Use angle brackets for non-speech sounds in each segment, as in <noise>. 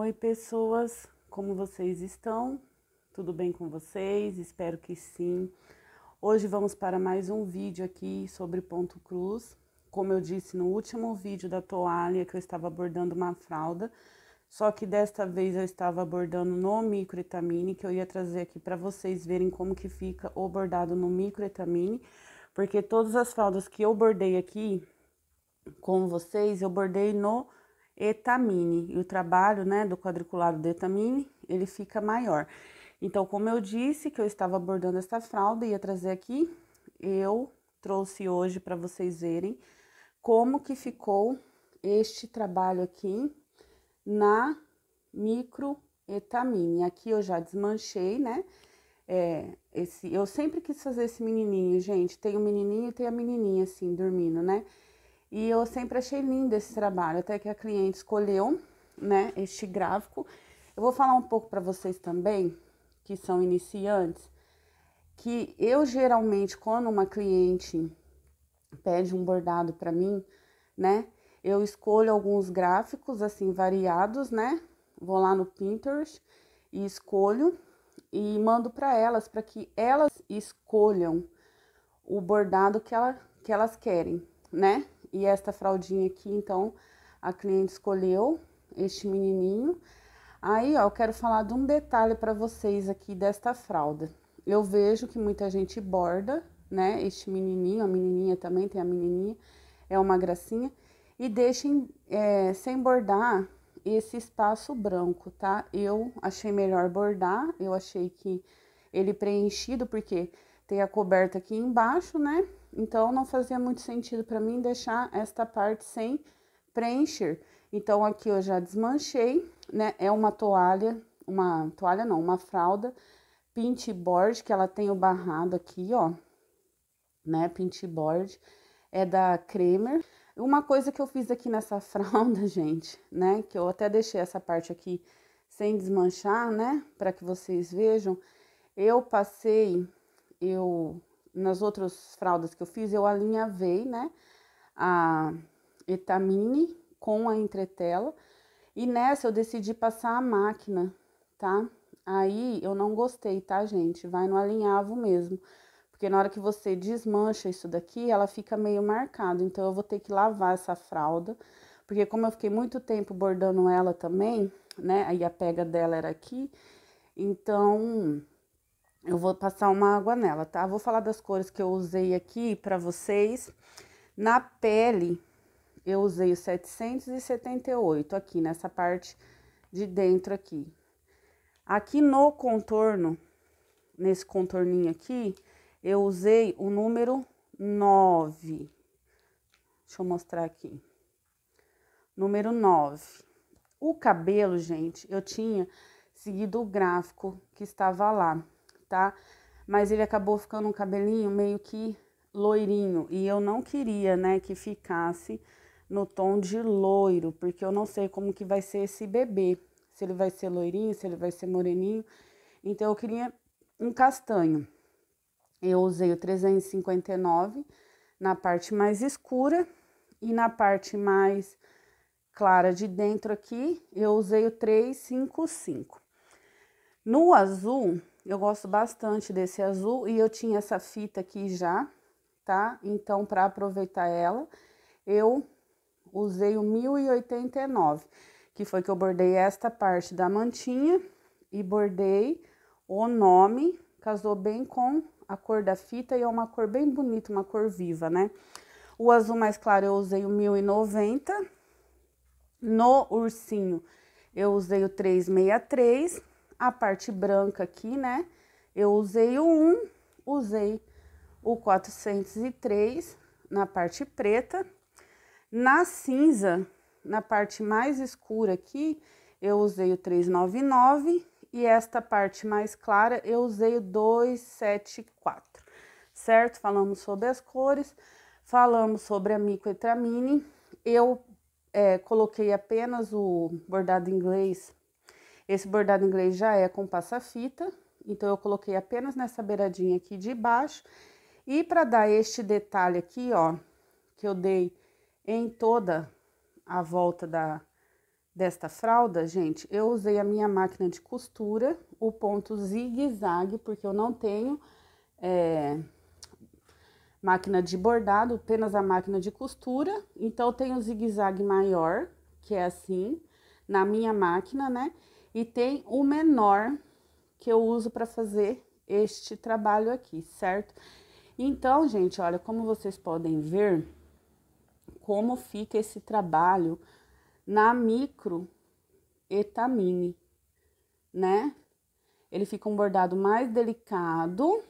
Oi, pessoas, como vocês estão? Tudo bem com vocês? Espero que sim. Hoje vamos para mais um vídeo aqui sobre ponto cruz. Como eu disse no último vídeo da toalha, que eu estava bordando uma fralda, só que desta vez eu estava bordando no microetamine, que eu ia trazer aqui para vocês verem como que fica o bordado no microetamine, porque todas as fraldas que eu bordei aqui com vocês, eu bordei no etamine e o trabalho né, do quadriculado de etamine ele fica maior. Então, como eu disse que eu estava abordando esta fralda e ia trazer aqui, eu trouxe hoje para vocês verem como que ficou este trabalho aqui na microetamine. Aqui eu já desmanchei, né? É, esse, eu sempre quis fazer esse menininho, gente. Tem o um menininho e tem a menininha assim, dormindo, né? E eu sempre achei lindo esse trabalho, até que a cliente escolheu, né, este gráfico. Eu vou falar um pouco para vocês também, que são iniciantes, que eu geralmente quando uma cliente pede um bordado para mim, né, eu escolho alguns gráficos assim variados, né? Vou lá no Pinterest e escolho e mando para elas para que elas escolham o bordado que, ela, que elas querem, né? E esta fraldinha aqui, então, a cliente escolheu este menininho. Aí, ó, eu quero falar de um detalhe para vocês aqui desta fralda. Eu vejo que muita gente borda, né, este menininho, a menininha também tem a menininha, é uma gracinha. E deixem é, sem bordar esse espaço branco, tá? Eu achei melhor bordar, eu achei que ele preenchido, porque tem a coberta aqui embaixo, né? Então não fazia muito sentido para mim deixar esta parte sem preencher. Então aqui eu já desmanchei, né? É uma toalha, uma toalha não, uma fralda pint board que ela tem o barrado aqui, ó, né? pint board é da Cremer. Uma coisa que eu fiz aqui nessa <laughs> fralda, gente, né? Que eu até deixei essa parte aqui sem desmanchar, né? Para que vocês vejam, eu passei, eu nas outras fraldas que eu fiz, eu alinhavei, né, a etamine com a entretela. E nessa eu decidi passar a máquina, tá? Aí eu não gostei, tá, gente? Vai no alinhavo mesmo. Porque na hora que você desmancha isso daqui, ela fica meio marcada. Então eu vou ter que lavar essa fralda, porque como eu fiquei muito tempo bordando ela também, né? Aí a pega dela era aqui. Então, eu vou passar uma água nela, tá? Vou falar das cores que eu usei aqui para vocês. Na pele, eu usei o 778 aqui nessa parte de dentro aqui. Aqui no contorno, nesse contorninho aqui, eu usei o número 9. Deixa eu mostrar aqui. Número 9. O cabelo, gente, eu tinha seguido o gráfico que estava lá tá? Mas ele acabou ficando um cabelinho meio que loirinho e eu não queria, né, que ficasse no tom de loiro, porque eu não sei como que vai ser esse bebê, se ele vai ser loirinho, se ele vai ser moreninho. Então eu queria um castanho. Eu usei o 359 na parte mais escura e na parte mais clara de dentro aqui, eu usei o 355. No azul, eu gosto bastante desse azul e eu tinha essa fita aqui já, tá? Então, para aproveitar ela, eu usei o 1089, que foi que eu bordei esta parte da mantinha e bordei o nome, casou bem com a cor da fita e é uma cor bem bonita, uma cor viva, né? O azul mais claro eu usei o 1090. No ursinho eu usei o 363 a parte branca aqui, né? Eu usei o 1, usei o 403 na parte preta. Na cinza, na parte mais escura aqui, eu usei o 399 e esta parte mais clara eu usei o 274, certo? Falamos sobre as cores, falamos sobre a Mico e Tramini. Eu é, coloquei apenas o bordado inglês esse bordado inglês já é com passa-fita, então eu coloquei apenas nessa beiradinha aqui de baixo. E para dar este detalhe aqui, ó, que eu dei em toda a volta da, desta fralda, gente, eu usei a minha máquina de costura, o ponto zigue-zague, porque eu não tenho é, máquina de bordado, apenas a máquina de costura. Então, eu tenho o zigue-zague maior, que é assim, na minha máquina, né? E tem o menor que eu uso para fazer este trabalho aqui, certo? Então, gente, olha, como vocês podem ver, como fica esse trabalho na microetamine, né? Ele fica um bordado mais delicado,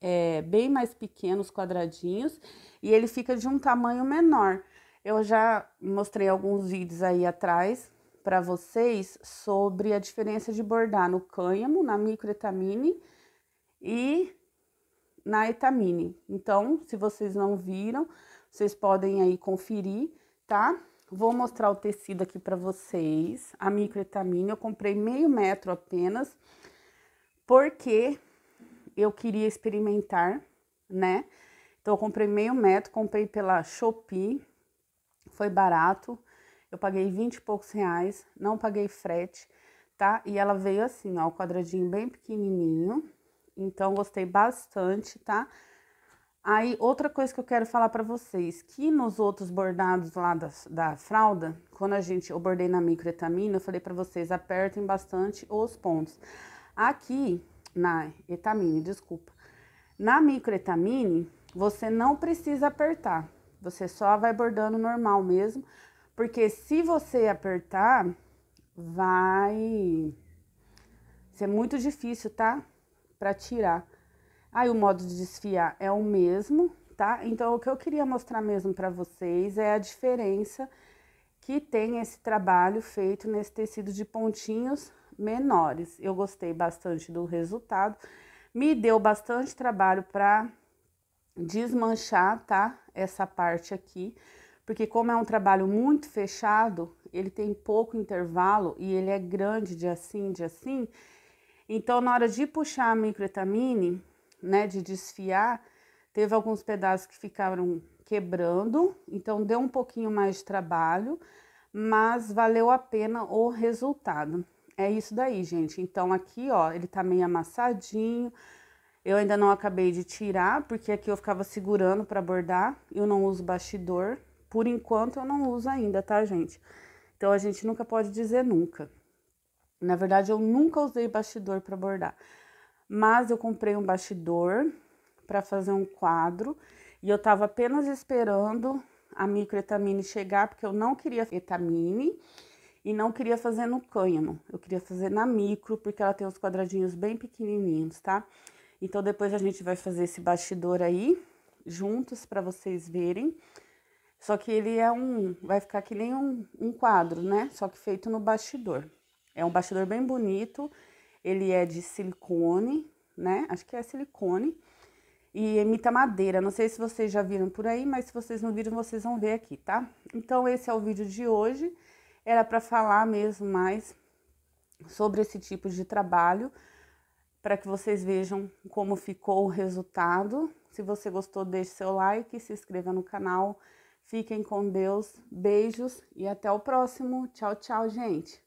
é, bem mais pequeno, os quadradinhos, e ele fica de um tamanho menor. Eu já mostrei alguns vídeos aí atrás para vocês sobre a diferença de bordar no cânhamo, na microetamine e na etamine. Então, se vocês não viram, vocês podem aí conferir, tá? Vou mostrar o tecido aqui para vocês, a microetamine. Eu comprei meio metro apenas, porque eu queria experimentar, né? Então, eu comprei meio metro, comprei pela Shopee, foi barato. Eu paguei 20 e poucos reais, não paguei frete, tá? E ela veio assim, ó, o um quadradinho bem pequenininho. Então, gostei bastante, tá? Aí, outra coisa que eu quero falar para vocês, que nos outros bordados lá da, da fralda, quando a gente, eu bordei na microetamina, eu falei para vocês, apertem bastante os pontos. Aqui, na etamine, desculpa, na microetamine, você não precisa apertar, você só vai bordando normal mesmo, porque se você apertar, vai ser muito difícil, tá? Para tirar. Aí o modo de desfiar é o mesmo, tá? Então o que eu queria mostrar mesmo para vocês é a diferença que tem esse trabalho feito nesse tecido de pontinhos menores. Eu gostei bastante do resultado. Me deu bastante trabalho para desmanchar, tá? Essa parte aqui porque como é um trabalho muito fechado, ele tem pouco intervalo e ele é grande de assim, de assim. Então, na hora de puxar a microetamine, né, de desfiar, teve alguns pedaços que ficaram quebrando, então deu um pouquinho mais de trabalho, mas valeu a pena o resultado. É isso daí, gente. Então, aqui, ó, ele tá meio amassadinho. Eu ainda não acabei de tirar, porque aqui eu ficava segurando para bordar. Eu não uso bastidor, por enquanto eu não uso ainda, tá, gente? Então a gente nunca pode dizer nunca. Na verdade, eu nunca usei bastidor para bordar, mas eu comprei um bastidor para fazer um quadro e eu estava apenas esperando a microetamine chegar, porque eu não queria etamine e não queria fazer no cânhamo, eu queria fazer na micro, porque ela tem os quadradinhos bem pequenininhos, tá? Então depois a gente vai fazer esse bastidor aí juntos para vocês verem. Só que ele é um, vai ficar que nem um, um quadro, né? Só que feito no bastidor. É um bastidor bem bonito, ele é de silicone, né? Acho que é silicone e imita madeira. Não sei se vocês já viram por aí, mas se vocês não viram, vocês vão ver aqui, tá? Então, esse é o vídeo de hoje. Era para falar mesmo mais sobre esse tipo de trabalho, para que vocês vejam como ficou o resultado. Se você gostou, deixe seu like, se inscreva no canal Fiquem com Deus, beijos e até o próximo. Tchau, tchau, gente!